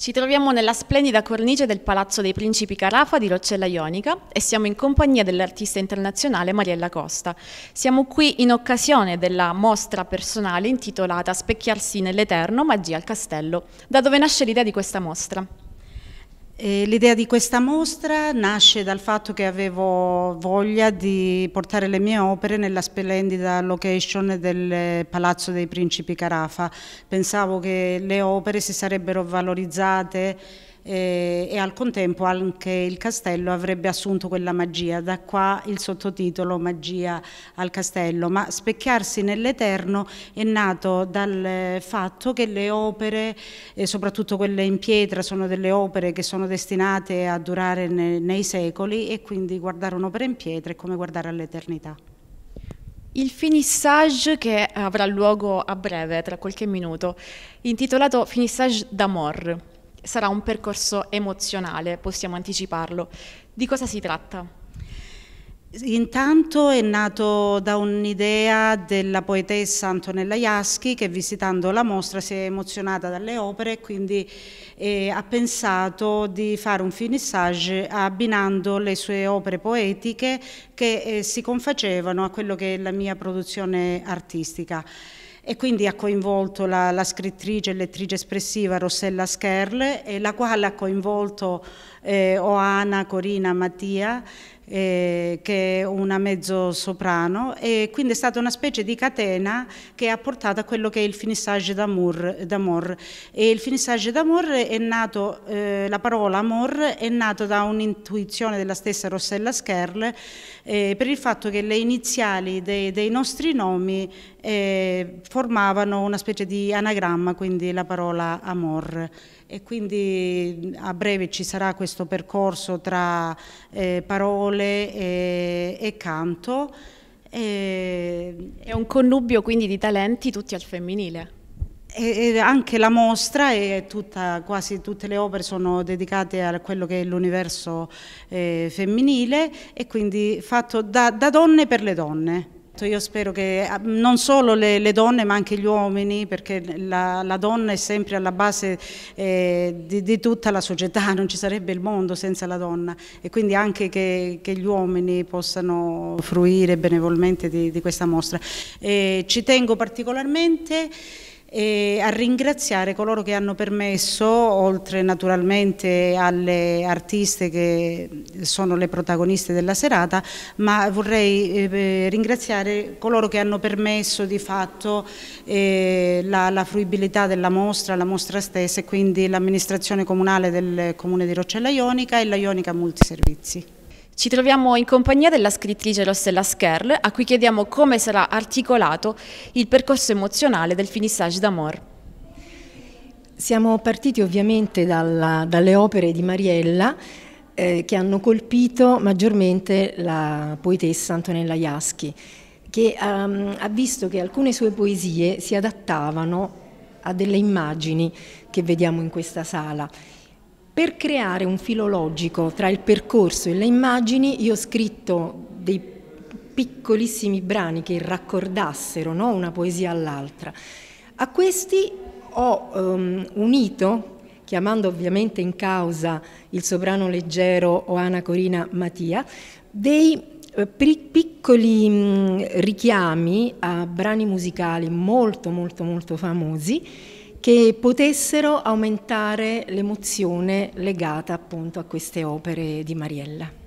Ci troviamo nella splendida cornice del Palazzo dei Principi Carafa di Roccella Ionica e siamo in compagnia dell'artista internazionale Mariella Costa. Siamo qui in occasione della mostra personale intitolata Specchiarsi nell'Eterno, Magia al Castello. Da dove nasce l'idea di questa mostra? L'idea di questa mostra nasce dal fatto che avevo voglia di portare le mie opere nella splendida location del Palazzo dei Principi Carafa. Pensavo che le opere si sarebbero valorizzate eh, e al contempo anche il castello avrebbe assunto quella magia, da qua il sottotitolo Magia al castello, ma specchiarsi nell'Eterno è nato dal eh, fatto che le opere, eh, soprattutto quelle in pietra, sono delle opere che sono destinate a durare nei, nei secoli e quindi guardare un'opera in pietra è come guardare all'eternità. Il finissage che avrà luogo a breve, tra qualche minuto, intitolato Finissage d'amour, sarà un percorso emozionale, possiamo anticiparlo. Di cosa si tratta? Intanto è nato da un'idea della poetessa Antonella Jaschi che visitando la mostra si è emozionata dalle opere e quindi eh, ha pensato di fare un finissage abbinando le sue opere poetiche che eh, si confacevano a quello che è la mia produzione artistica e quindi ha coinvolto la, la scrittrice e lettrice espressiva Rossella Scherle, la quale ha coinvolto eh, Oana, Corina, Mattia eh, che è una mezzo soprano e quindi è stata una specie di catena che ha portato a quello che è il finissage d'amour. E il finissage d'amour è nato, eh, la parola amor è nata da un'intuizione della stessa Rossella Scherle eh, per il fatto che le iniziali dei, dei nostri nomi eh, formavano una specie di anagramma, quindi la parola amor. E quindi mm, a breve ci sarà questo percorso tra eh, parole e, e canto. E... È un connubio quindi di talenti tutti al femminile. E anche la mostra e tutta, quasi tutte le opere sono dedicate a quello che è l'universo eh, femminile e quindi fatto da, da donne per le donne. Io spero che ah, non solo le, le, donne ma anche gli uomini, perché la, la donna è sempre alla base eh, di, di, tutta la società, non ci sarebbe il mondo senza la donna e quindi anche che, che gli uomini possano fruire benevolmente di, di questa mostra. E ci tengo particolarmente e a ringraziare coloro che hanno permesso, oltre naturalmente alle artiste che sono le protagoniste della serata, ma vorrei eh, ringraziare coloro che hanno permesso di fatto eh, la, la, fruibilità della mostra, la mostra stessa e quindi l'amministrazione comunale del comune di Roccella Ionica e la Ionica Multiservizi. Ci troviamo in compagnia della scrittrice Rossella Skerl, a cui chiediamo come sarà articolato il percorso emozionale del finissage d'amore. Siamo partiti ovviamente dalla, dalle opere di Mariella, eh, che hanno colpito maggiormente la poetessa Antonella Jaschi, che um, ha visto che alcune sue poesie si adattavano a delle immagini che vediamo in questa sala per creare un filologico tra il percorso e le immagini io ho scritto dei piccolissimi brani che raccordassero no? una poesia all'altra. A questi ho um, unito, chiamando ovviamente in causa il soprano leggero Oana Corina Mattia, dei eh, piccoli mm, richiami a brani musicali molto molto molto famosi che potessero aumentare l'emozione legata appunto a queste opere di Mariella.